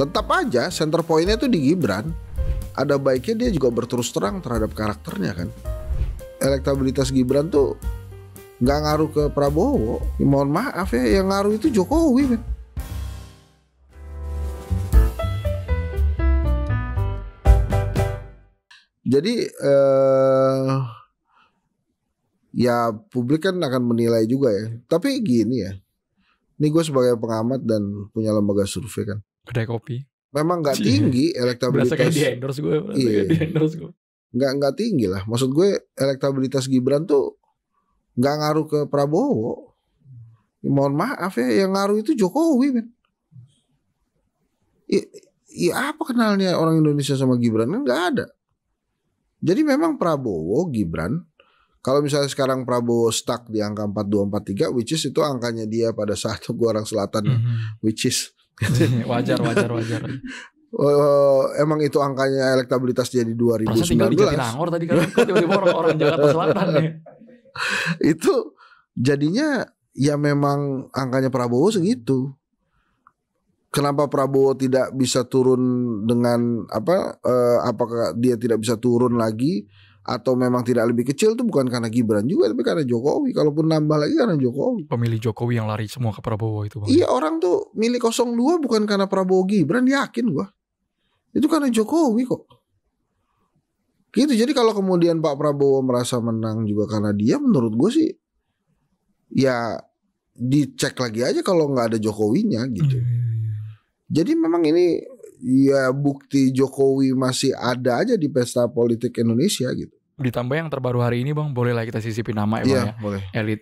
tetap aja center pointnya itu di Gibran ada baiknya dia juga berterus terang terhadap karakternya kan elektabilitas Gibran tuh nggak ngaruh ke Prabowo mohon maaf ya yang ngaruh itu Jokowi kan jadi eh, ya publik kan akan menilai juga ya tapi gini ya ini gue sebagai pengamat dan punya lembaga survei kan kedai kopi. Memang nggak tinggi elektabilitas. Berasa kayak di endorse gue. Iya. Yeah. di endorse gue. Nggak nggak tinggi lah. Maksud gue elektabilitas Gibran tuh nggak ngaruh ke Prabowo. Mohon maaf ya, yang ngaruh itu Jokowi men. iya apa kenalnya orang Indonesia sama Gibran kan nggak ada. Jadi memang Prabowo Gibran kalau misalnya sekarang Prabowo stuck di angka 4243 which is itu angkanya dia pada saat gua orang selatan mm -hmm. which is wajar, wajar, wajar. Uh, emang itu angkanya elektabilitas jadi 2019. Masa tinggal di tadi kan tiba-tiba orang-orang Jakarta Selatan ya. itu jadinya ya memang angkanya Prabowo segitu. Kenapa Prabowo tidak bisa turun dengan apa uh, apakah dia tidak bisa turun lagi? atau memang tidak lebih kecil itu bukan karena Gibran juga tapi karena Jokowi. Kalaupun nambah lagi karena Jokowi. Pemilih Jokowi yang lari semua ke Prabowo itu. Bang. Iya orang tuh milih 02 bukan karena Prabowo Gibran yakin gua. Itu karena Jokowi kok. Gitu. Jadi kalau kemudian Pak Prabowo merasa menang juga karena dia menurut gue sih ya dicek lagi aja kalau nggak ada Jokowinya gitu. Hmm. Jadi memang ini ya bukti Jokowi masih ada aja di pesta politik Indonesia gitu ditambah yang terbaru hari ini bang bolehlah kita sisipin nama ya bang iya, ya boleh. elit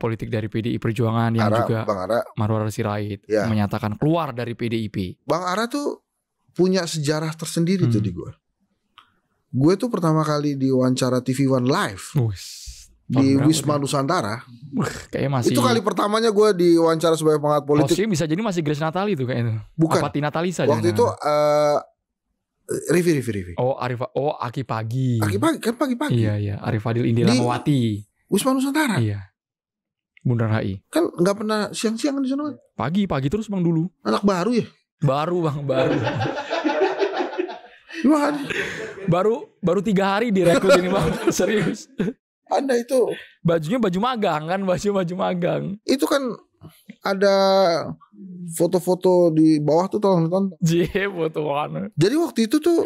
politik dari PDI Perjuangan yang Ara, juga Bang Ara Marwar Sirait ya. menyatakan keluar dari PDIP. Bang Ara tuh punya sejarah tersendiri hmm. tuh di gue. Gue tuh pertama kali diwawancara TV One Live Uis, di Wisma Nusantara. Kayaknya masih itu kali pertamanya gue diwawancara sebagai pengamat politik. Posisi bisa jadi masih Grace Natali tuh kayaknya. Bukan. Apa Tina Talisa? Waktu itu uh, Rivi, Rivi, Rivi. Oh, Arif, oh Aki Pagi. Aki Pagi, kan pagi-pagi. Iya, iya. Arif Adil Indira Mawati. Wisma Nusantara. Iya. Bunda HI. Kan nggak pernah siang-siang di sana. Kan? Pagi, pagi terus bang dulu. Anak baru ya? Baru bang, baru. Wah. baru baru tiga hari direkrut ini bang, serius. Anda itu bajunya baju magang kan, baju baju magang. Itu kan ada foto-foto di bawah tuh tonton. Jee, foto warna. Jadi waktu itu tuh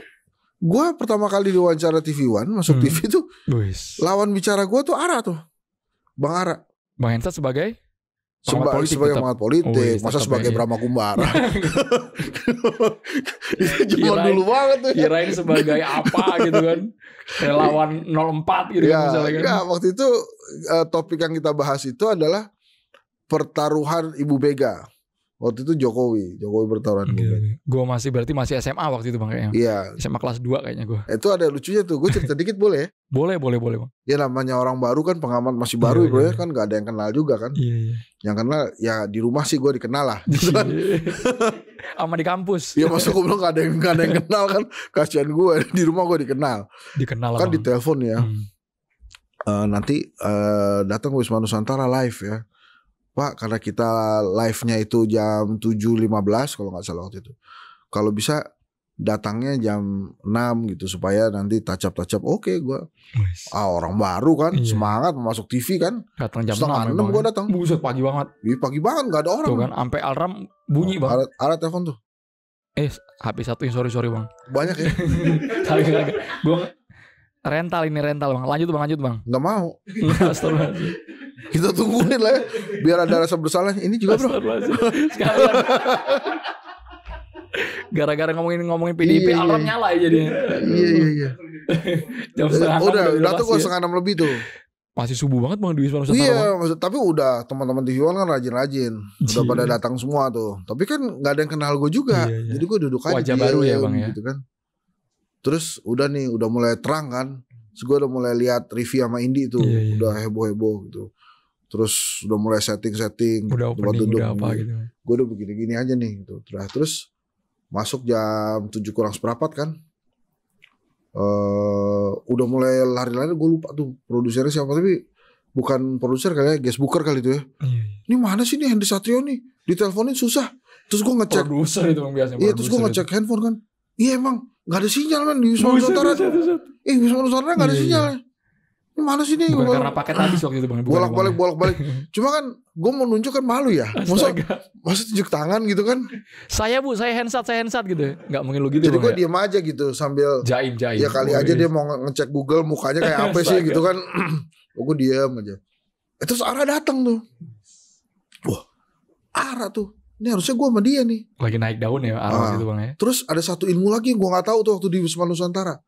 gua pertama kali diwawancara TV One masuk hmm. TV tuh Buis. lawan bicara gua tuh Ara tuh Bang Ara Bang Hensa sebagai Seba politik sebagai politik, masa sebagai ya. Brahma Kumbara. itu dulu banget tuh. Ya. Kirain sebagai apa gitu kan. Relawan 04 gitu kan ya, kan misalnya. Enggak, waktu itu eh, topik yang kita bahas itu adalah pertaruhan Ibu Mega. Waktu itu Jokowi, Jokowi bertaruhan gitu Ibu Mega. Gua masih berarti masih SMA waktu itu Bang kayaknya. Iya. SMA kelas 2 kayaknya gua. Itu ada lucunya tuh, gue cerita dikit boleh ya? Boleh, boleh, boleh Bang. Ya namanya orang baru kan pengaman masih iya, baru ya, bro ya iya. kan gak ada yang kenal juga kan. Iya, iya. Yang kenal ya di rumah sih gue dikenal lah. Iya. Sama di kampus. Ya masuk gue bilang gak ada yang gak ada yang kenal kan. kasian gue di rumah gue dikenal. Dikenal Kan di telepon ya. Hmm. Uh, nanti uh, datang Wisma Nusantara live ya Pak karena kita live-nya itu jam 7.15 kalau nggak salah waktu itu. Kalau bisa datangnya jam 6 gitu supaya nanti tacap-tacap oke okay, gue ah orang baru kan iya. semangat masuk TV kan datang jam setengah 6, 6 gue datang buset pagi banget Iya pagi banget gak ada orang tuh kan sampai alarm bunyi banget. alat, alat telepon tuh eh HP satu sorry sorry bang banyak ya Gua rental ini rental bang lanjut bang lanjut bang nggak mau Kita tungguin lah ya, biar ada rasa bersalah. Ini juga bro. Gara-gara ngomongin ngomongin PDIP iya, iya, alarm iya. nyala ya jadi. Iya iya iya. Jam setengah udah, udah tuh kok ya. setengah enam lebih tuh. Masih subuh banget Bang Dwi Sumarno Iya, maksud, tapi udah teman-teman One kan rajin-rajin. Udah iya. pada datang semua tuh. Tapi kan nggak ada yang kenal gue juga. Iya, iya. Jadi gue duduk aja. Wajah baru ya Bang ya. Gitu kan. Terus udah nih, udah mulai terang kan. Terus gue udah mulai lihat review sama Indi tuh, iya, iya. udah heboh-heboh gitu terus udah mulai setting-setting udah opening, duduk, udah apa gitu gue udah begini-gini aja nih gitu terus, terus masuk jam tujuh kurang seperempat kan uh, udah mulai lari-lari gue lupa tuh produsernya siapa tapi bukan produser kali ya guest booker kali itu ya iya, iya. ini mana sih nih Hendy Satrio nih diteleponin susah terus gue ngecek produser itu yang biasanya iya terus gue ngecek handphone kan iya emang gak ada sinyal kan di Wisma oh, Nusantara iya, iya, eh Wisma Nusantara nggak ada sinyal iya ini malu sih ini Bukan karena paket habis waktu itu bang bolak balik bolak balik cuma kan gue mau nunjuk kan malu ya masa masa tunjuk tangan gitu kan saya bu saya handset saya handset gitu ya. nggak mungkin lu gitu jadi gue ya? diem aja gitu sambil jaim jaim ya kali aja dia mau ngecek Google mukanya kayak apa sih gitu kan oh, gue diem aja eh, terus Ara datang tuh wah Ara tuh ini harusnya gue sama dia nih lagi naik daun ya Ara gitu bang ya terus ada satu ilmu lagi yang gue nggak tahu tuh waktu di Wisma Nusantara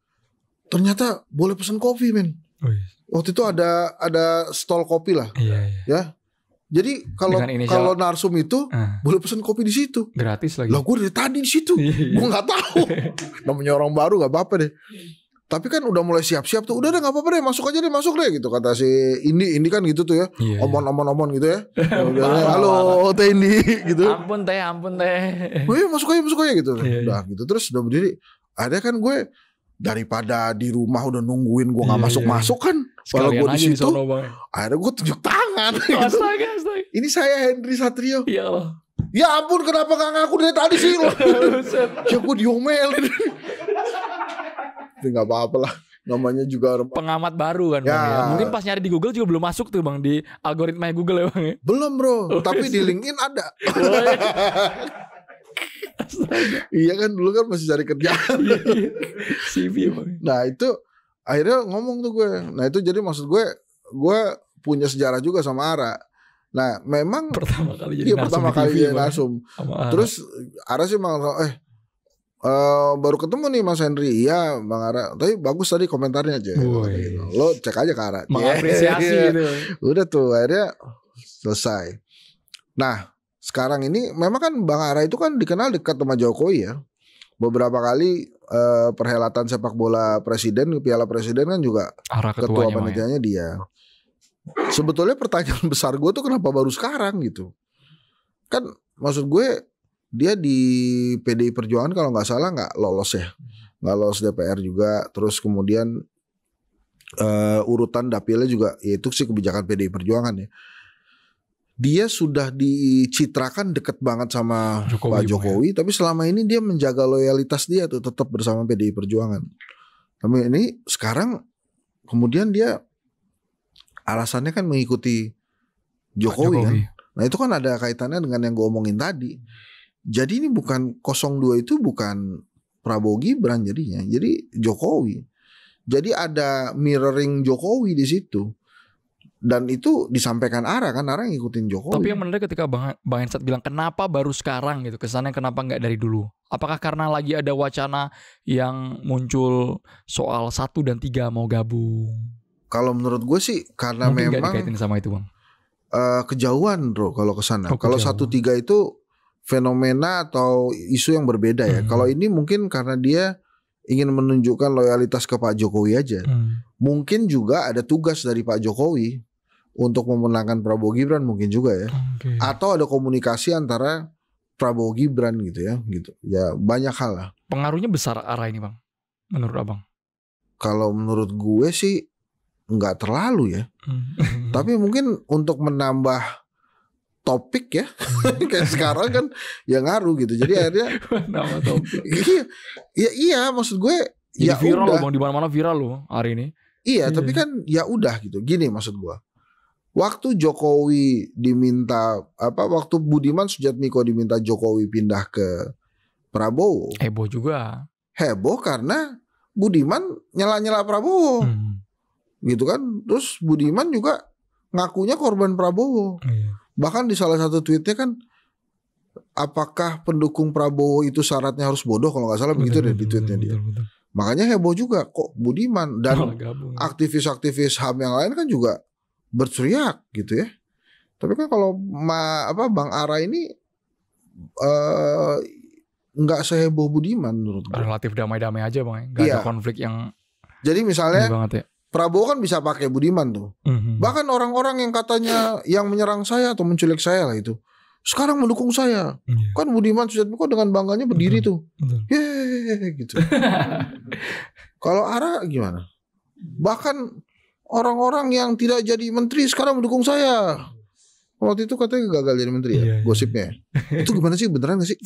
ternyata boleh pesan kopi men Oh, yes waktu itu ada ada stol kopi lah. Iya, iya. Ya. Jadi kalau kalau narsum itu uh, boleh pesan kopi di situ. Gratis lagi. Lah gue dari tadi di situ. Iya, iya. gue nggak tahu. Namanya orang baru nggak apa-apa deh. Tapi kan udah mulai siap-siap tuh. Udah deh nggak apa-apa deh, masuk aja deh, masuk deh gitu kata si Indi. Indi kan gitu tuh ya. omon-omon-omon iya, gitu ya. Halo, Teh Indi gitu. Ampun Teh, ampun Teh. Gue masuk aja, masuk aja gitu. Iya, udah gitu terus udah berdiri. Ada kan gue daripada di rumah udah nungguin gue nggak masuk-masuk kan kalau gue di situ, akhirnya gue tunjuk tangan. Gitu. Astaga, Ini saya Hendri Satrio. Ya Allah. Ya ampun, kenapa gak ngaku dari tadi sih lo? ya gue diomelin. Tapi nggak apa-apa lah namanya juga pengamat baru kan ya. bang ya. Mungkin pas nyari di Google juga belum masuk tuh bang di algoritma Google ya bang ya. Belum bro, oh, iya tapi di LinkedIn ada. Oh, ya. iya kan dulu kan masih cari kerjaan. Iya, iya. CV bang. Nah itu akhirnya ngomong tuh gue ya. nah itu jadi maksud gue gue punya sejarah juga sama Ara nah memang pertama kali jadi iya, pertama kali jadi nasum terus Ara sih emang eh Uh, baru ketemu nih Mas Henry Iya Bang Ara Tapi bagus tadi komentarnya aja gitu. Lo cek aja ke Ara Mengapresiasi yeah. gitu Udah tuh akhirnya Selesai Nah sekarang ini memang kan Bang Ara itu kan dikenal dekat sama Jokowi ya beberapa kali uh, perhelatan sepak bola presiden Piala Presiden kan juga Arah ketua ya? panitianya dia. Sebetulnya pertanyaan besar gue tuh kenapa baru sekarang gitu. Kan maksud gue dia di PDI Perjuangan kalau nggak salah nggak lolos ya. Nggak lolos DPR juga terus kemudian uh, urutan dapilnya juga yaitu sih kebijakan PDI Perjuangan ya dia sudah dicitrakan deket banget sama Jokowi, Pak ya? Jokowi, ya. tapi selama ini dia menjaga loyalitas dia tuh tetap bersama PDI Perjuangan. Tapi ini sekarang kemudian dia alasannya kan mengikuti Jokowi, kan? Jokowi. kan. Nah itu kan ada kaitannya dengan yang gue omongin tadi. Jadi ini bukan 02 itu bukan Prabowo Gibran jadinya, jadi Jokowi. Jadi ada mirroring Jokowi di situ dan itu disampaikan arah kan arah ngikutin Jokowi. Tapi yang menarik ketika Bang Bang Hensat bilang kenapa baru sekarang gitu kesannya kenapa nggak dari dulu? Apakah karena lagi ada wacana yang muncul soal satu dan tiga mau gabung? Kalau menurut gue sih karena Mungkin memang dikaitin sama itu bang. Uh, kejauhan bro kalau kesana. Oh, kalau satu tiga itu fenomena atau isu yang berbeda ya. Hmm. Kalau ini mungkin karena dia ingin menunjukkan loyalitas ke Pak Jokowi aja. Hmm. Mungkin juga ada tugas dari Pak Jokowi untuk memenangkan Prabowo Gibran mungkin juga ya. Okay. Atau ada komunikasi antara Prabowo Gibran gitu ya, gitu. Ya banyak hal lah. Pengaruhnya besar arah ini, Bang. Menurut Abang. Kalau menurut gue sih nggak terlalu ya. Hmm. Tapi mungkin untuk menambah topik ya kayak sekarang kan ya ngaruh gitu jadi akhirnya nama topik iya iya, iya maksud gue jadi ya viral udah. loh bang di mana-mana viral loh hari ini iya, iya tapi kan ya udah gitu gini maksud gue waktu Jokowi diminta apa waktu Budiman Sujatmiko diminta Jokowi pindah ke Prabowo heboh juga heboh karena Budiman nyela-nyela Prabowo hmm. gitu kan terus Budiman juga ngakunya korban Prabowo iya Bahkan di salah satu tweetnya kan apakah pendukung Prabowo itu syaratnya harus bodoh kalau nggak salah begitu deh di tweetnya dia. Betul, betul. Makanya heboh juga kok Budiman dan aktivis-aktivis HAM yang lain kan juga berteriak gitu ya. Tapi kan kalau ma, apa Bang Ara ini eh, nggak uh, seheboh Budiman menurut gue. Relatif damai-damai aja bang, ya. nggak iya. ada konflik yang. Jadi misalnya ya. Prabowo kan bisa pakai Budiman tuh. Mm-hmm. Bahkan orang-orang yang katanya yang menyerang saya atau menculik saya lah itu. Sekarang mendukung saya. Mm-hmm. Kan Budiman sudah Sujatmiko dengan bangganya berdiri mm-hmm. tuh. Mm-hmm. Yeay gitu. Kalau Ara gimana? Bahkan orang-orang yang tidak jadi menteri sekarang mendukung saya. Waktu itu katanya gagal jadi menteri ya, yeah, iya. gosipnya. Ya? Itu gimana sih beneran gak sih?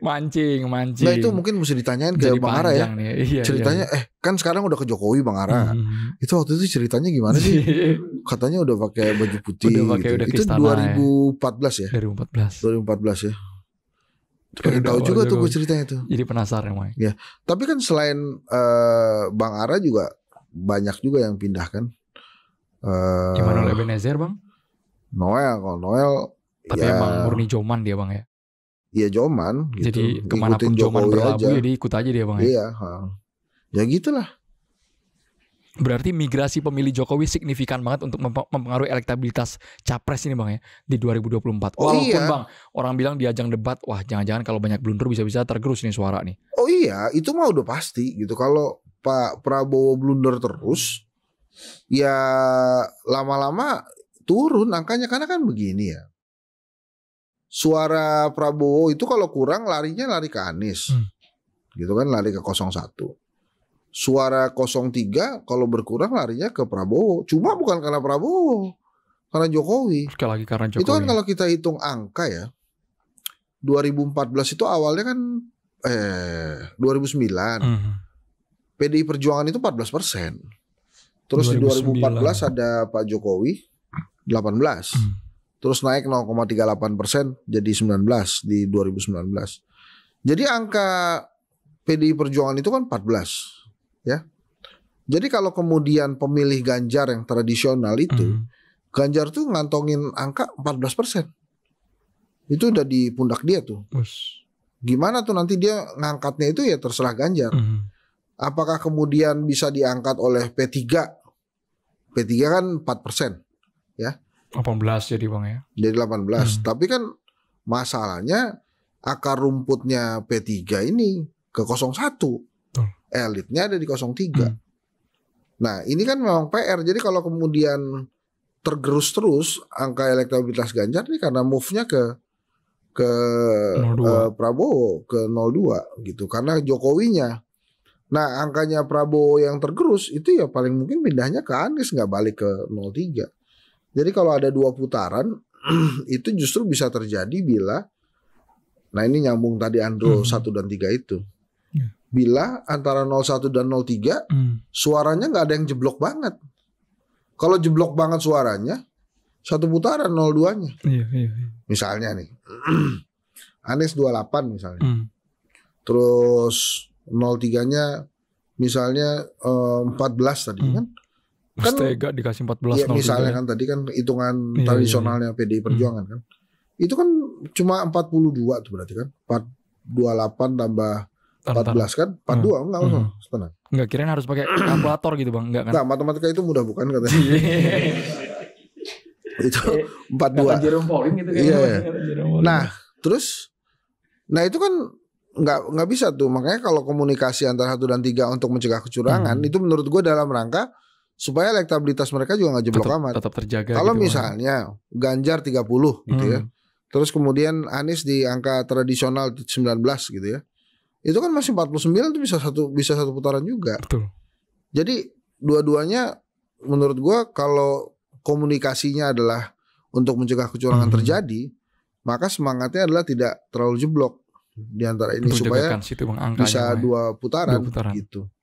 mancing, mancing. Nah itu mungkin mesti ditanyain ke jadi Bang Ara ya. Iya, iya, ceritanya iya. eh kan sekarang udah ke Jokowi Bang Ara. Mm. Itu waktu itu ceritanya gimana sih? Iya. Katanya udah pakai baju putih. Udah pakai gitu. udah itu 2014 ya. 2014. 2014 ya. ya. Pengen tahu juga tuh gue ceritanya tuh. Jadi penasaran emang. Ya, tapi kan selain uh, Bang Ara juga banyak juga yang pindah kan. Uh, Gimana oleh Benazir bang? Noel kalau Noel tapi ya, emang murni joman dia bang ya Iya joman gitu. Jadi kemana pun joman Jokowi berlabuh aja. jadi ikut aja dia bang ya Iya ha. Ya gitulah Berarti migrasi pemilih Jokowi signifikan banget untuk mempengaruhi elektabilitas capres ini bang ya di 2024. Oh, Walaupun iya. bang orang bilang diajang debat, wah jangan-jangan kalau banyak blunder bisa-bisa tergerus nih suara nih. Oh iya, itu mah udah pasti gitu. Kalau Pak Prabowo blunder terus, ya lama-lama turun angkanya karena kan begini ya. Suara Prabowo itu kalau kurang larinya lari ke Anies. Hmm. Gitu kan lari ke 01. Suara 03 kalau berkurang larinya ke Prabowo. Cuma bukan karena Prabowo. Karena Jokowi. Sekali lagi karena Jokowi. Itu kan kalau kita hitung angka ya. 2014 itu awalnya kan eh 2009. Hmm. PDI Perjuangan itu 14 Terus 2009. di 2014 ada Pak Jokowi, 18. Hmm. Terus naik 0,38 persen jadi 19 di 2019. Jadi angka PDI Perjuangan itu kan 14 ya. Jadi kalau kemudian pemilih Ganjar yang tradisional itu hmm. Ganjar tuh ngantongin angka 14 persen. Itu udah di pundak dia tuh. Gimana tuh nanti dia ngangkatnya itu ya terserah Ganjar. Hmm. Apakah kemudian bisa diangkat oleh P3? P3 kan 4 persen ya. 18 jadi Bang ya. Jadi 18. Hmm. Tapi kan masalahnya akar rumputnya P3 ini ke 01. Hmm. Elitnya ada di 03. Hmm. Nah, ini kan memang PR. Jadi kalau kemudian tergerus terus angka elektabilitas Ganjar ini karena move-nya ke ke uh, Prabowo ke 02 gitu karena Jokowinya. Nah, angkanya Prabowo yang tergerus itu ya paling mungkin pindahnya ke Anies nggak balik ke 03. Jadi kalau ada dua putaran itu justru bisa terjadi bila nah ini nyambung tadi Andro hmm. 1 dan 3 itu. Ya. Bila antara 01 dan 03 hmm. suaranya nggak ada yang jeblok banget. Kalau jeblok banget suaranya satu putaran 02-nya. Iya, iya, iya. Misalnya nih. Anies 28 misalnya. Hmm. Terus 03-nya misalnya eh, 14 tadi hmm. kan kan dikasih 14 iya, ya, misalnya kan tadi kan hitungan iya, iya, iya. tradisionalnya iya, PDI hmm. Perjuangan hmm. kan itu kan cuma 42 tuh berarti kan 428 tambah empat 14 kan 42 hmm. enggak oh, usah hmm. tenang enggak kira harus pakai kalkulator gitu bang enggak kan enggak matematika itu mudah bukan katanya itu 42 gitu kan iya. nah terus nah itu kan nggak nggak bisa tuh makanya kalau komunikasi antara satu dan tiga untuk mencegah kecurangan hmm. itu menurut gue dalam rangka supaya elektabilitas mereka juga nggak jeblok tetap, amat. Tetap terjaga. Kalau gitu ya. misalnya kan. Ganjar 30 gitu ya. Hmm. Terus kemudian Anies di angka tradisional 19 gitu ya. Itu kan masih 49 itu bisa satu bisa satu putaran juga. Betul. Jadi dua-duanya menurut gua kalau komunikasinya adalah untuk mencegah kecurangan hmm. terjadi, maka semangatnya adalah tidak terlalu jeblok di antara ini supaya bisa ya. dua putaran, dua putaran gitu.